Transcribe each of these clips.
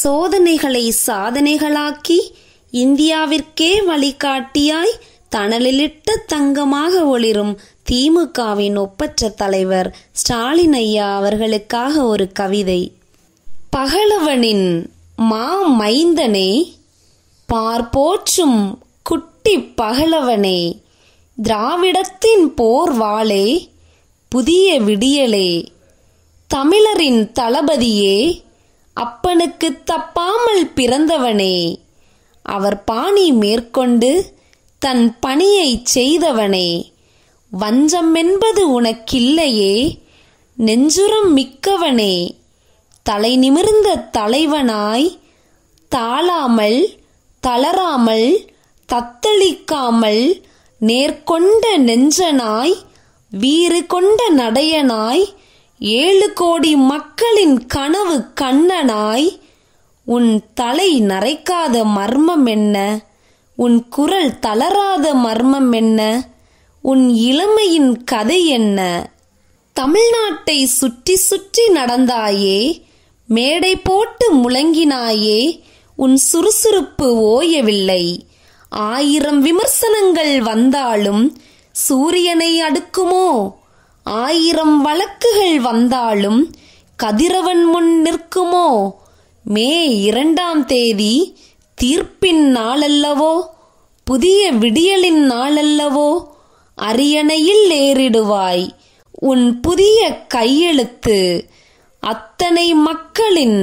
சோதனைகளை சாதனைகளாக்கி இந்தியாவிற்கே வழிகாட்டியாய் தணலிலிட்ட தங்கமாக ஒளிரும் திமுகவின் ஒப்பற்ற தலைவர் ஸ்டாலின் ஐயா அவர்களுக்காக ஒரு கவிதை பகலவனின் மா மைந்தனே பார்போற்றும் குட்டி பகலவனே திராவிடத்தின் போர் வாளே புதிய விடியலே தமிழரின் தளபதியே அப்பனுக்கு தப்பாமல் பிறந்தவனே அவர் பாணி மேற்கொண்டு தன் பணியை செய்தவனே வஞ்சம் என்பது உனக்கில்லையே நெஞ்சுரம் மிக்கவனே தலை நிமிர்ந்த தலைவனாய் தாளாமல் தளராமல் தத்தளிக்காமல் நேர்கொண்ட நெஞ்சனாய் வீறு கொண்ட நடையனாய் ஏழு கோடி மக்களின் கனவு கண்ணனாய் உன் தலை நரைக்காத மர்மம் என்ன உன் குரல் தளராத மர்மம் என்ன உன் இளமையின் கதை என்ன தமிழ்நாட்டை சுற்றி சுற்றி நடந்தாயே மேடை போட்டு முழங்கினாயே உன் சுறுசுறுப்பு ஓயவில்லை ஆயிரம் விமர்சனங்கள் வந்தாலும் சூரியனை அடுக்குமோ ஆயிரம் வழக்குகள் வந்தாலும் கதிரவன் முன் நிற்குமோ மே இரண்டாம் தேதி தீர்ப்பின் நாளல்லவோ புதிய விடியலின் நாளல்லவோ அரியணையில் ஏறிடுவாய் உன் புதிய கையெழுத்து அத்தனை மக்களின்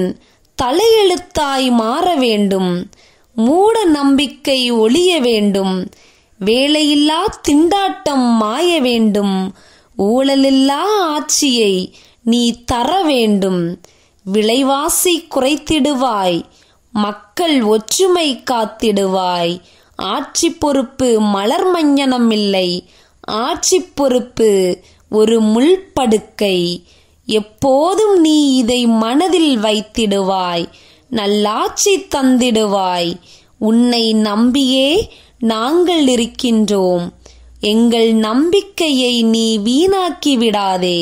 தலையெழுத்தாய் மாற வேண்டும் மூட நம்பிக்கை ஒளிய வேண்டும் வேலையில்லா திண்டாட்டம் மாய வேண்டும் ஊழலில்லா ஆட்சியை நீ தர வேண்டும் விலைவாசி குறைத்திடுவாய் மக்கள் ஒற்றுமை காத்திடுவாய் ஆட்சி பொறுப்பு மலர் மஞ்சனம் இல்லை ஆட்சி பொறுப்பு ஒரு முள்படுக்கை எப்போதும் நீ இதை மனதில் வைத்திடுவாய் நல்லாட்சி தந்திடுவாய் உன்னை நம்பியே நாங்கள் இருக்கின்றோம் எங்கள் நம்பிக்கையை நீ வீணாக்கி விடாதே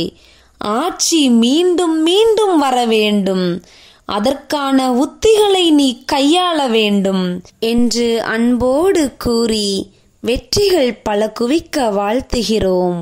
ஆட்சி மீண்டும் மீண்டும் வர வேண்டும் அதற்கான உத்திகளை நீ கையாள வேண்டும் என்று அன்போடு கூறி வெற்றிகள் பல குவிக்க வாழ்த்துகிறோம்